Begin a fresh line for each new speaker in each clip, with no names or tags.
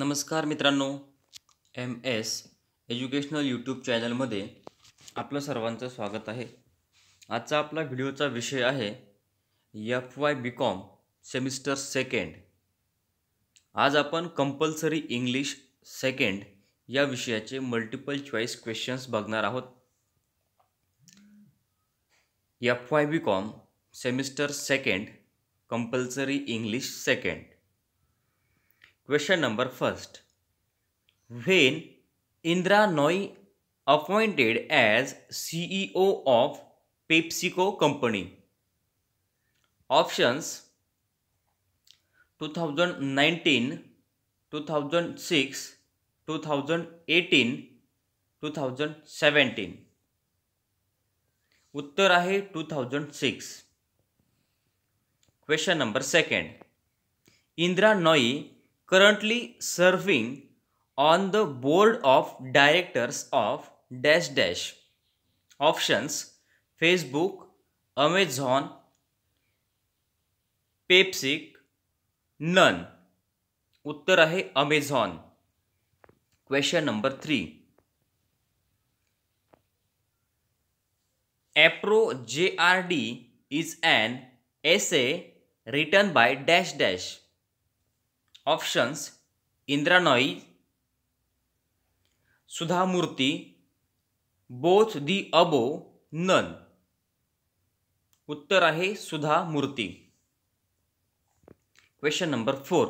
नमस्कार मित्रांनो M S educational YouTube चॅनलमध्ये आपलं सर्वांचं स्वागत आहे आजचा आपला व्हिडिओचा विषय आहे F Y B com semester second आज आपण कंपल्सरी इंग्लिश सेकंड या विषयाचे मल्टिपल चॉईस क्वेश्चन्स बघणार आहोत F Y B com semester second compulsory English second Question number first. When Indra Nooyi appointed as CEO of PepsiCo company. Options 2019, 2006, 2018, 2017. uttar आहे 2006. Question number second. Indra second currently serving on the board of directors of dash dash options Facebook, Amazon, Pepsi, None. उत्तर आहे Amazon question number three ॲप्रो J R D is and S A return bye dash dash options इंद्रानॉई सुधामूर्ती both the above none उत्तर आहे सुधा मूर्ती question number four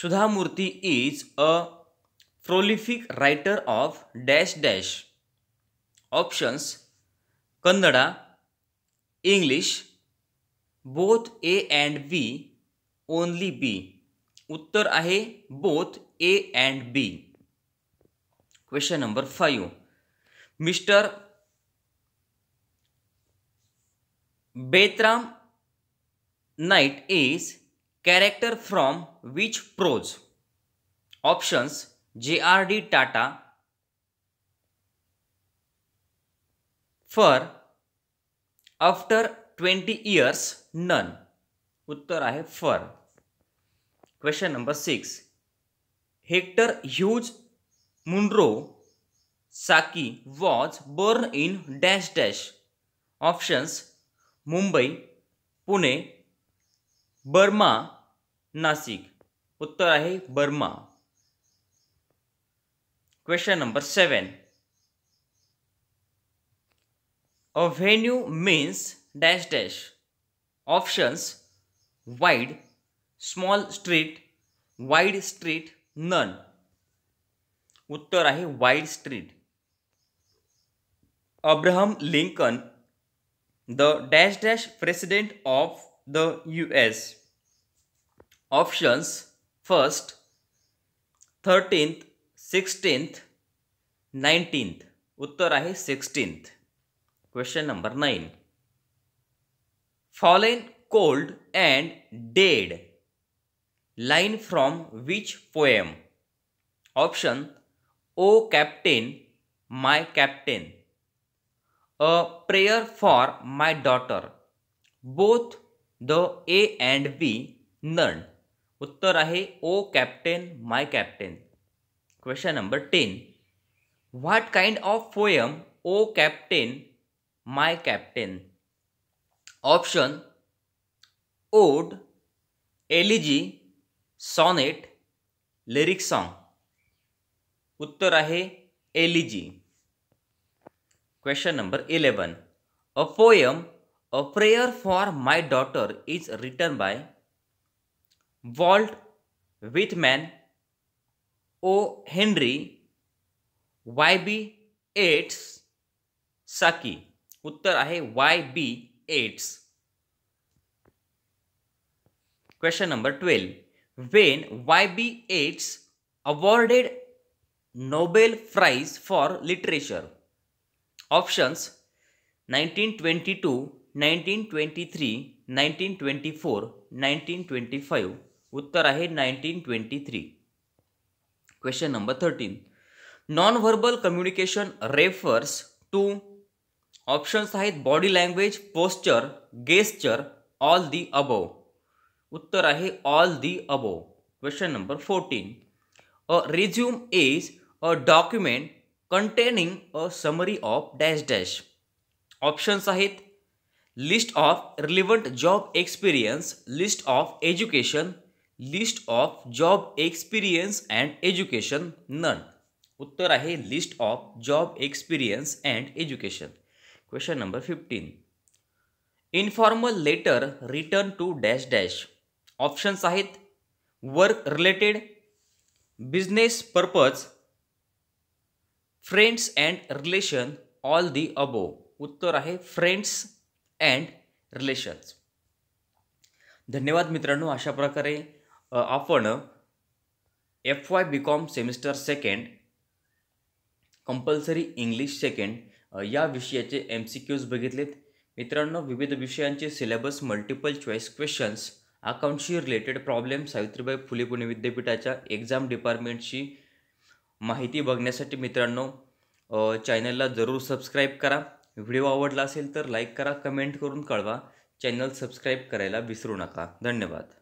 सुधा मूर्ती is a prolific writer of dash dash options Kannada English both A and B only B उत्तर है both A and B question number five mister बेतराम night is character from which pros options J R D Tata fur after twenty years none उत्तर आहे fur question number six Hector Hugh Munro Saki was born in dash dash options Mumbai Pune Burma Nashik उत्तर आहे Burma question number seven avenue means dash dash options wide small street wide street none उत्तर है wide street Abraham Lincoln the dash dash president of the US options first thirteenth sixteenth nineteenth उत्तर है sixteenth question number nine fallen cold and dead. Line from which poem? Option O Captain, My Captain. A prayer for my daughter. Both the A and B, none. उत्तर आहे ओ captain my captain question number ten what kind of poem O captain my captain option odd elegy sonnet lyric song उत्तर आहे elegy question number eleven a poem a prayer for my daughter is return bye vault विथमॅन O Henry Y B Yeats साकी उत्तर आहे Y B Yeats question number twelve when Y B Yeats awarded Nobel prize for literature options nineteen twenty two nineteen twenty three nineteen twenty four nineteen twenty five उत्तर आहे nineteen twenty three question number thirteen non verbal communication refers to options आहेत body language posture gesture all the above उत्तर है all the above question number fourteen a resume is a document containing a summary of dash dash options हैं list of relevant job experience list of education list of job experience and education none उत्तर है list of job experience and education question number fifteen informal letter written to dash dash options आहेत work related business purpose friends and relation all the above उत्तर आहे friends and relations धन्यवाद मित्रांनो अशा प्रकारे आपण F Y B com semester second compulsory English second या विषयाचे एम सी क्यूज बघितलेत मित्रांनो विविध विषयांचे सिलेबस मल्टिपल चॉईस क्वेश्चन्स अकाउंटशी रिलेटेड प्रॉब्लेम सावित्रीबाई फुले पुणे विद्यापीठाच्या एक्झाम डिपार्टमेंटशी माहिती बघण्यासाठी मित्रांनो चॅनलला जरूर सबस्क्राईब करा व्हिडिओ आवडला असेल तर लाईक करा कमेंट करून कळवा चॅनल सबस्क्राईब करायला विसरू नका धन्यवाद